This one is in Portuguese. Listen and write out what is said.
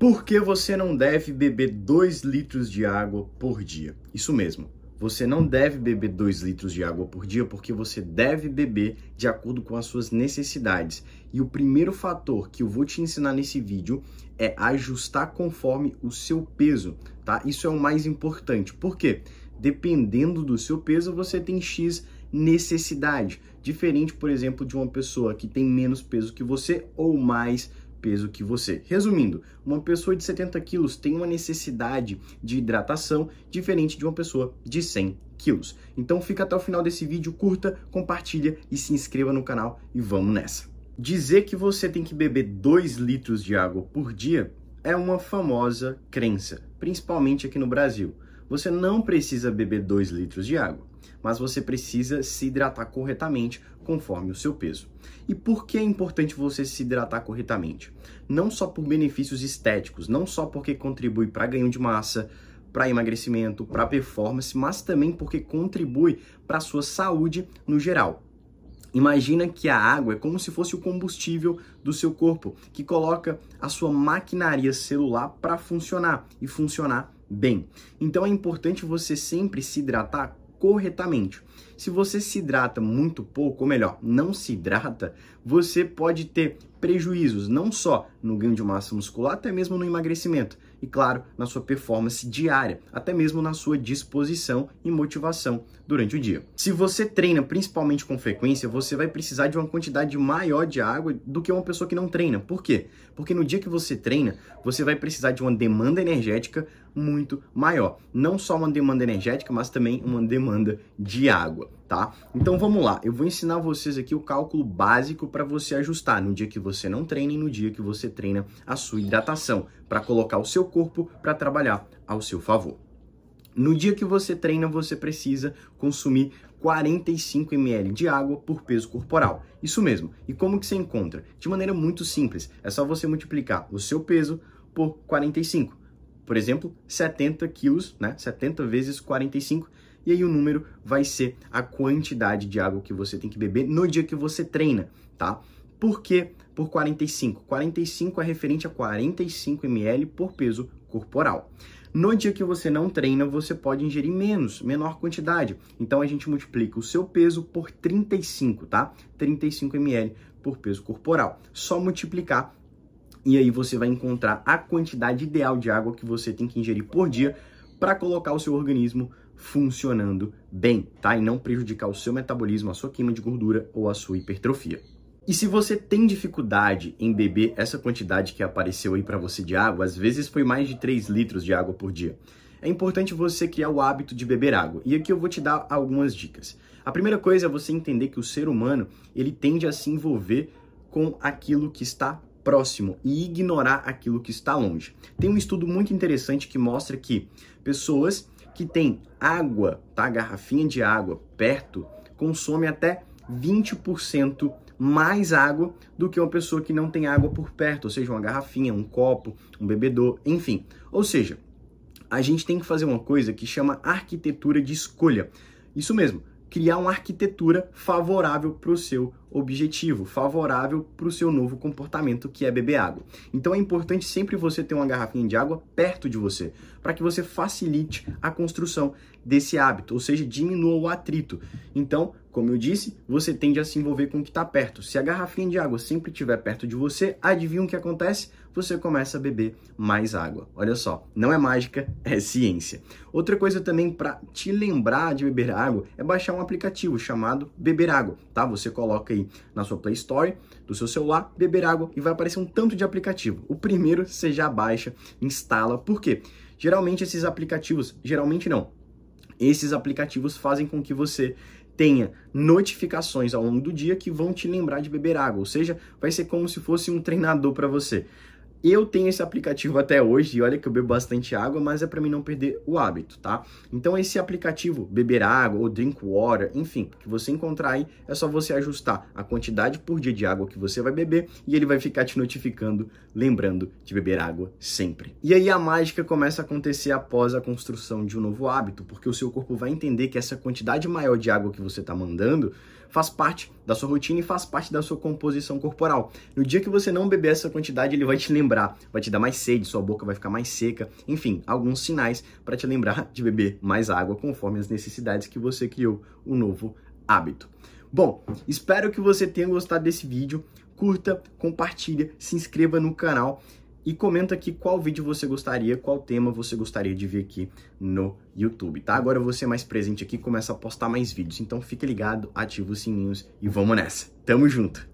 Por que você não deve beber 2 litros de água por dia? Isso mesmo. Você não deve beber 2 litros de água por dia porque você deve beber de acordo com as suas necessidades. E o primeiro fator que eu vou te ensinar nesse vídeo é ajustar conforme o seu peso, tá? Isso é o mais importante. Porque Dependendo do seu peso, você tem X necessidade, diferente, por exemplo, de uma pessoa que tem menos peso que você ou mais peso que você. Resumindo, uma pessoa de 70 quilos tem uma necessidade de hidratação diferente de uma pessoa de 100 quilos. Então fica até o final desse vídeo, curta, compartilha e se inscreva no canal e vamos nessa. Dizer que você tem que beber 2 litros de água por dia é uma famosa crença, principalmente aqui no Brasil. Você não precisa beber 2 litros de água, mas você precisa se hidratar corretamente conforme o seu peso. E por que é importante você se hidratar corretamente? Não só por benefícios estéticos, não só porque contribui para ganho de massa, para emagrecimento, para performance, mas também porque contribui para a sua saúde no geral. Imagina que a água é como se fosse o combustível do seu corpo, que coloca a sua maquinaria celular para funcionar e funcionar bem. Então é importante você sempre se hidratar corretamente. Se você se hidrata muito pouco, ou melhor, não se hidrata, você pode ter prejuízos não só no ganho de massa muscular, até mesmo no emagrecimento e, claro, na sua performance diária, até mesmo na sua disposição e motivação durante o dia. Se você treina principalmente com frequência, você vai precisar de uma quantidade maior de água do que uma pessoa que não treina. Por quê? Porque no dia que você treina, você vai precisar de uma demanda energética muito maior. Não só uma demanda energética, mas também uma demanda de água, tá? Então vamos lá, eu vou ensinar vocês aqui o cálculo básico para você ajustar no dia que você não treina e no dia que você treina a sua hidratação, para colocar o seu corpo para trabalhar ao seu favor. No dia que você treina, você precisa consumir 45 ml de água por peso corporal. Isso mesmo. E como que você encontra? De maneira muito simples. É só você multiplicar o seu peso por 45. Por exemplo, 70 quilos, né? 70 vezes 45, e aí o número vai ser a quantidade de água que você tem que beber no dia que você treina, tá? Por quê? Por 45. 45 é referente a 45 ml por peso corporal. No dia que você não treina, você pode ingerir menos, menor quantidade. Então a gente multiplica o seu peso por 35, tá? 35 ml por peso corporal. Só multiplicar e aí você vai encontrar a quantidade ideal de água que você tem que ingerir por dia para colocar o seu organismo funcionando bem, tá? E não prejudicar o seu metabolismo, a sua queima de gordura ou a sua hipertrofia. E se você tem dificuldade em beber essa quantidade que apareceu aí para você de água, às vezes foi mais de 3 litros de água por dia. É importante você criar o hábito de beber água. E aqui eu vou te dar algumas dicas. A primeira coisa é você entender que o ser humano, ele tende a se envolver com aquilo que está próximo e ignorar aquilo que está longe. Tem um estudo muito interessante que mostra que pessoas que têm água, tá, garrafinha de água perto, consomem até 20% mais água do que uma pessoa que não tem água por perto, ou seja, uma garrafinha, um copo, um bebedor, enfim. Ou seja, a gente tem que fazer uma coisa que chama arquitetura de escolha. Isso mesmo, criar uma arquitetura favorável para o seu objetivo, favorável para o seu novo comportamento que é beber água. Então é importante sempre você ter uma garrafinha de água perto de você, para que você facilite a construção desse hábito, ou seja, diminua o atrito. Então, como eu disse, você tende a se envolver com o que está perto. Se a garrafinha de água sempre estiver perto de você, adivinha o que acontece? Você começa a beber mais água. Olha só, não é mágica, é ciência. Outra coisa também para te lembrar de beber água é baixar um aplicativo chamado Beber Água, tá? Você coloca aí aí na sua Play Store do seu celular, beber água e vai aparecer um tanto de aplicativo. O primeiro você já baixa, instala, por quê? Geralmente esses aplicativos, geralmente não, esses aplicativos fazem com que você tenha notificações ao longo do dia que vão te lembrar de beber água, ou seja, vai ser como se fosse um treinador para você. Eu tenho esse aplicativo até hoje e olha que eu bebo bastante água, mas é para mim não perder o hábito, tá? Então esse aplicativo Beber Água ou Drink Water, enfim, que você encontrar aí, é só você ajustar a quantidade por dia de água que você vai beber e ele vai ficar te notificando, lembrando de beber água sempre. E aí a mágica começa a acontecer após a construção de um novo hábito, porque o seu corpo vai entender que essa quantidade maior de água que você está mandando faz parte da sua rotina e faz parte da sua composição corporal. No dia que você não beber essa quantidade, ele vai te lembrar, vai te dar mais sede, sua boca vai ficar mais seca, enfim, alguns sinais para te lembrar de beber mais água conforme as necessidades que você criou o um novo hábito. Bom, espero que você tenha gostado desse vídeo. Curta, compartilha, se inscreva no canal e comenta aqui qual vídeo você gostaria, qual tema você gostaria de ver aqui no YouTube, tá? Agora você mais presente aqui começa a postar mais vídeos, então fique ligado, ativa os sininhos e vamos nessa. Tamo junto.